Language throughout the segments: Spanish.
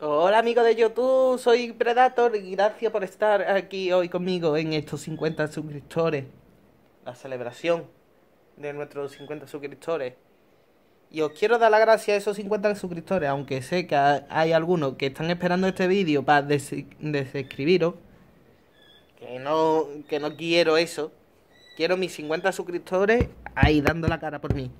Hola amigos de YouTube, soy Predator y gracias por estar aquí hoy conmigo en estos 50 suscriptores. La celebración de nuestros 50 suscriptores. Y os quiero dar la gracia a esos 50 suscriptores, aunque sé que hay algunos que están esperando este vídeo para des desescribiros. Que no, que no quiero eso. Quiero mis 50 suscriptores ahí dando la cara por mí.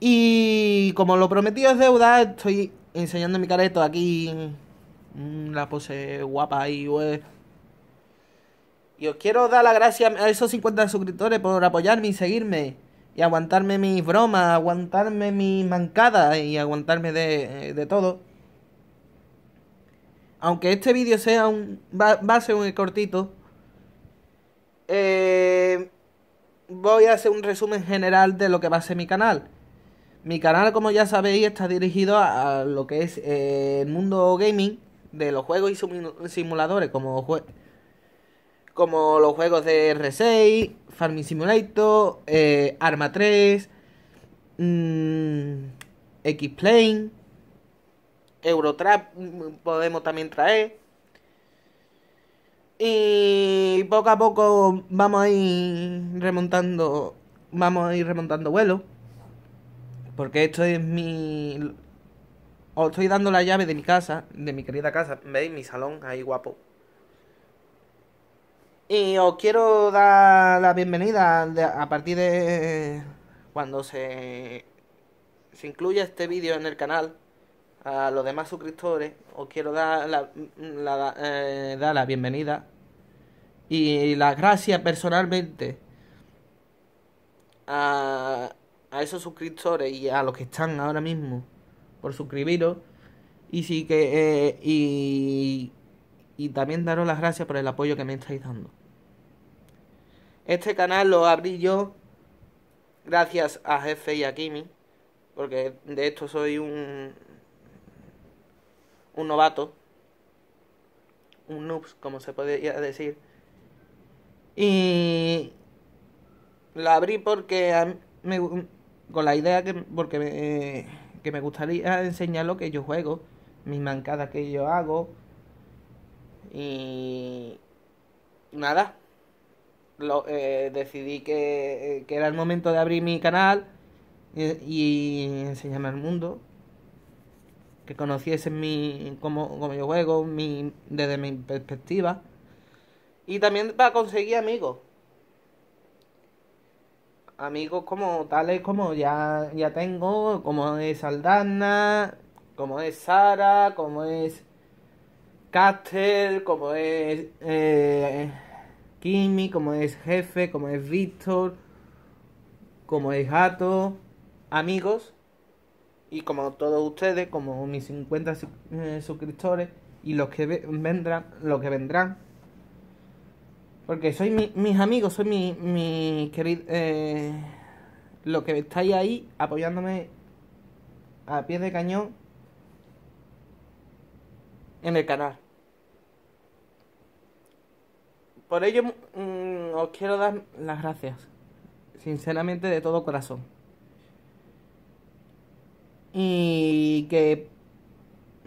Y como lo prometido es deuda, estoy enseñando mi careto aquí. Mm, la pose guapa ahí, Y os quiero dar las gracias a esos 50 suscriptores por apoyarme y seguirme. Y aguantarme mis bromas, aguantarme mis mancadas y aguantarme de, eh, de todo. Aunque este vídeo sea un. Va, a ser un cortito. Eh, voy a hacer un resumen general de lo que va a ser mi canal. Mi canal, como ya sabéis, está dirigido a, lo que es eh, el mundo gaming de los juegos y simuladores, como, como los juegos de R6, Farming Simulator, eh, Arma 3, mm, X-Plane, Eurotrap mm, podemos también traer. Y poco a poco vamos a ir remontando, vamos a ir remontando vuelos. Porque esto es mi... Os estoy dando la llave de mi casa, de mi querida casa. ¿Veis? Mi salón ahí guapo. Y os quiero dar la bienvenida a partir de cuando se, se incluya este vídeo en el canal a los demás suscriptores. Os quiero dar la, eh, dar la bienvenida y las gracias personalmente a a esos suscriptores y a los que están ahora mismo por suscribiros. Y sí que eh, y, también daros las gracias por el apoyo que me estáis dando. Este canal lo abrí yo gracias a Jefe y a Kimi, porque de esto soy un un novato, un noob, como se podría decir. Y lo abrí porque a con la idea que, porque me, eh, que me gustaría enseñar lo que yo juego, mis mancadas que yo hago. Y nada, lo, eh, decidí eh, que, era el momento de abrir mi canal y, enseñarme al mundo. Que conociesen mi, cómo, como yo juego, mi, desde mi perspectiva. Y también para conseguir amigos amigos como tales como ya, ya tengo, como es Aldana, como es Sara, como es Caster, como es eh, Kimi, como es Jefe, como es Víctor, como es Gato, amigos, y como todos ustedes, como mis 50 eh, suscriptores y los que vendrán, los que vendrán porque sois mis amigos, sois mi, mi querido... Eh, lo que estáis ahí apoyándome a pie de cañón en el canal. Por ello mm, os quiero dar las gracias, sinceramente de todo corazón. Y que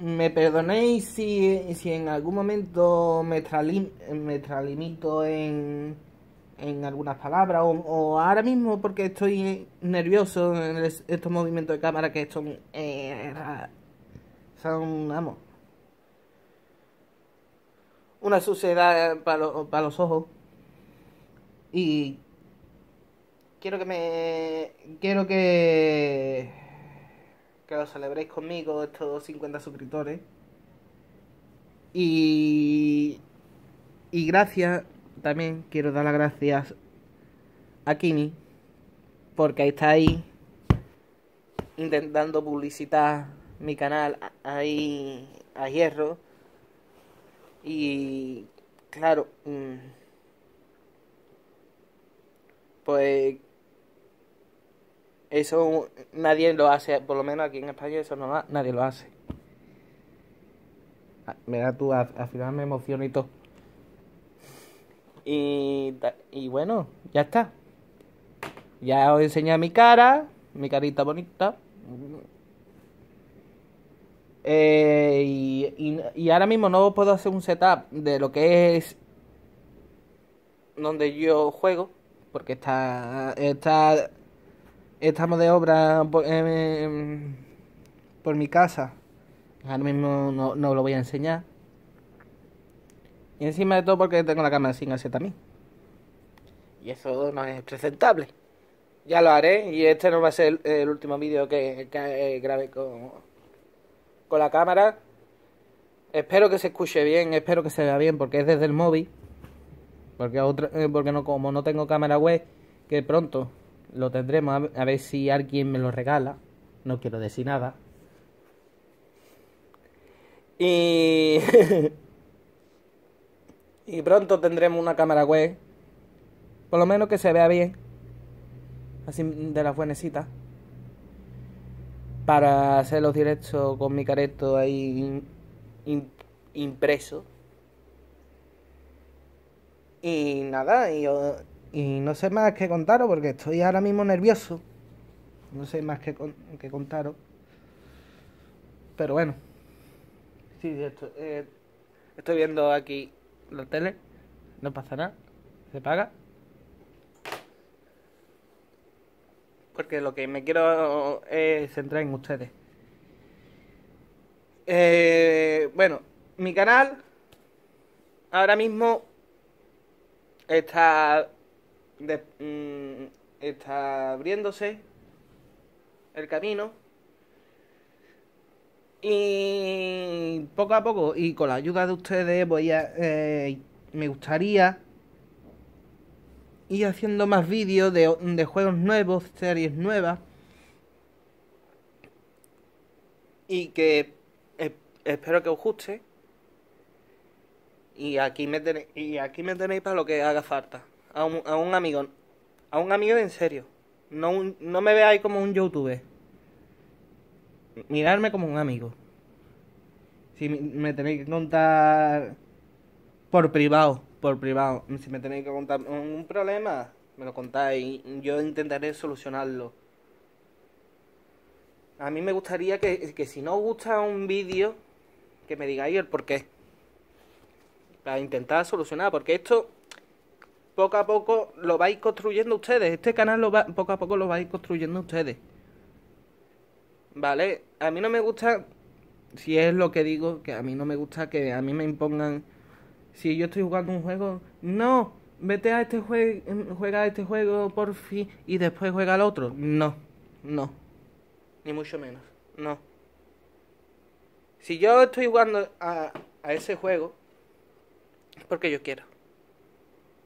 me perdonéis si, si en algún momento me, tralimito en, en algunas palabras o, ahora mismo porque estoy nervioso en estos movimientos de cámara que son... Eh, son, vamos, una suciedad para los ojos. Y quiero que me... Quiero que que lo celebréis conmigo, estos 50 suscriptores. Y, y gracias, también quiero dar las gracias a Kini, porque está ahí intentando publicitar mi canal ahí a hierro. Y claro, mm, pues eso nadie lo hace, por lo menos aquí en España eso no nadie lo hace. Ah, mira tú, al, final me emociono y todo. Y, bueno, ya está. Ya os enseñé mi cara, mi carita bonita. Eh, y, ahora mismo no puedo hacer un setup de lo que es donde yo juego, porque está, está Estamos de obra em, em, por, mi casa. Ahora mismo no, no, lo voy a enseñar. Y encima de todo porque tengo la cámara sin hacer también. Y eso no es presentable. Ya lo haré y este no va a ser el, último vídeo que, eh, grabe con, con la cámara. Espero que se escuche bien, espero que se vea bien porque es desde el móvil. Porque, otra, eh, porque no, como no tengo cámara web, que pronto lo tendremos, a ver si alguien me lo regala. No quiero decir nada. Y... y pronto tendremos una cámara web. Por lo menos que se vea bien. Así de la buenecitas. Para hacer los directos con mi careto ahí impreso. Y nada, y yo y no sé más que contaros porque estoy ahora mismo nervioso. No sé más que, contaros. Pero bueno. Sí, eh, estoy viendo aquí la tele. No pasa nada. Se paga. Porque lo que me quiero es eh, centrar en ustedes. Eh, bueno, mi canal ahora mismo está Mm, está abriéndose el camino. Y poco a poco, y con la ayuda de ustedes, voy a. Eh, me gustaría ir haciendo más vídeos de, juegos nuevos, series nuevas. Y que espero que os guste. Y aquí me tenéis, y aquí me tenéis para lo que haga falta a un, amigo, a un amigo en serio. No, no me vea como un youtuber. Mirarme como un amigo. Si me, tenéis que contar por privado, por privado, si me tenéis que contar un problema, me lo contáis. Yo intentaré solucionarlo. A mí me gustaría que, que si no os gusta un vídeo, que me digáis el por qué. Para intentar solucionar, porque esto poco a poco lo vais construyendo ustedes. Este canal lo va, poco a poco lo vais construyendo ustedes. ¿Vale? A mí no me gusta, si es lo que digo, que a mí no me gusta que a mí me impongan, si yo estoy jugando un juego, no, vete a este juego, juega a este juego por fin y después juega al otro. No, no, ni mucho menos, no. Si yo estoy jugando a, a ese juego, es porque yo quiero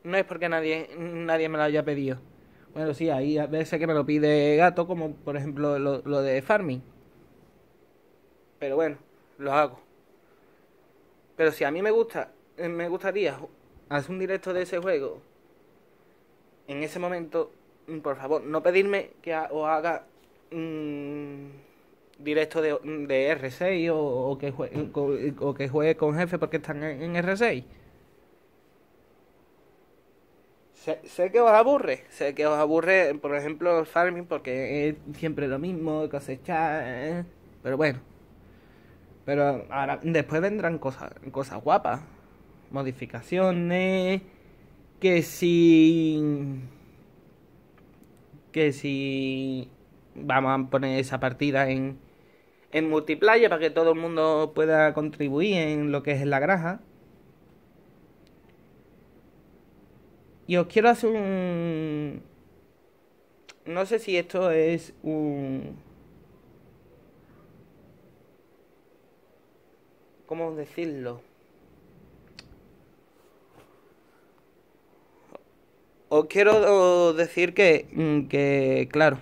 no es porque nadie, nadie me lo haya pedido. Bueno, sí, hay a veces que me lo pide gato, como por ejemplo lo, de farming. Pero bueno, lo hago. Pero si a mí me gusta, me gustaría hacer un directo de ese juego, en ese momento, por favor, no pedirme que haga un directo de, R6 o, que juegue, o, que juegue con jefe porque están en, en R6. Sé, que os aburre, sé que os aburre, por ejemplo, farming, porque es siempre lo mismo, cosechar, pero bueno. Pero ahora, después vendrán cosas, cosas guapas, modificaciones, que si... Que si... Vamos a poner esa partida en, en multiplayer para que todo el mundo pueda contribuir en lo que es la granja. Y os quiero hacer un... No sé si esto es un... ¿Cómo decirlo? Os quiero decir que, mm, que claro,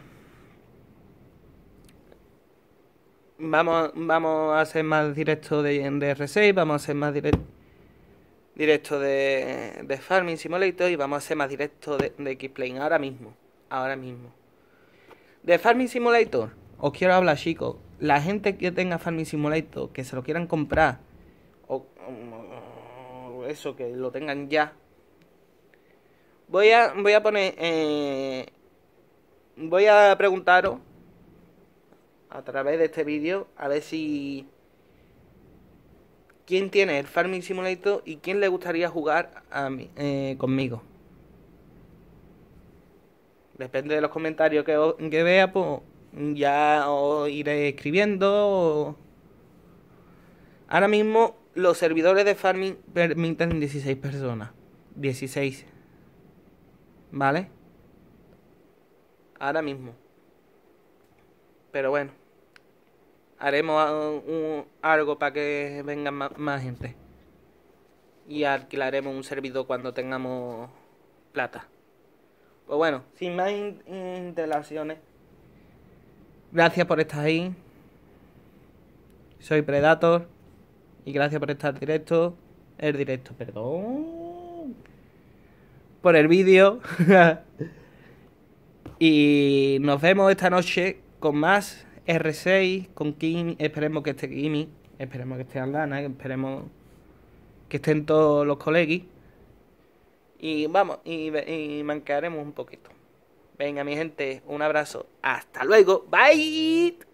vamos, vamos a hacer más directo de, de R6, vamos a ser más directo directo de, de, Farming Simulator y vamos a hacer más directo de, de x ahora mismo. Ahora mismo. De Farming Simulator, os quiero hablar, chicos. La gente que tenga Farming Simulator, que se lo quieran comprar, o, eso, que lo tengan ya. Voy a, voy a poner. Eh, voy a preguntaros a través de este vídeo a ver si quién tiene el Farming Simulator y quién le gustaría jugar a eh, conmigo. Depende de los comentarios que, que vea, pues ya os iré escribiendo. Ahora mismo los servidores de farming permiten 16 personas. 16. ¿Vale? Ahora mismo. Pero bueno haremos algo para que venga más, gente. Y alquilaremos un servidor cuando tengamos plata. Pues bueno, sin más interacciones Gracias por estar ahí. Soy Predator. Y gracias por estar directo. El directo, perdón. Por el vídeo. y nos vemos esta noche con más R6 con Kimi, esperemos que esté Kimi, esperemos que esté Alana esperemos que estén todos los colegis. Y vamos, y, y mancaremos un poquito. Venga, mi gente, un abrazo. Hasta luego. Bye.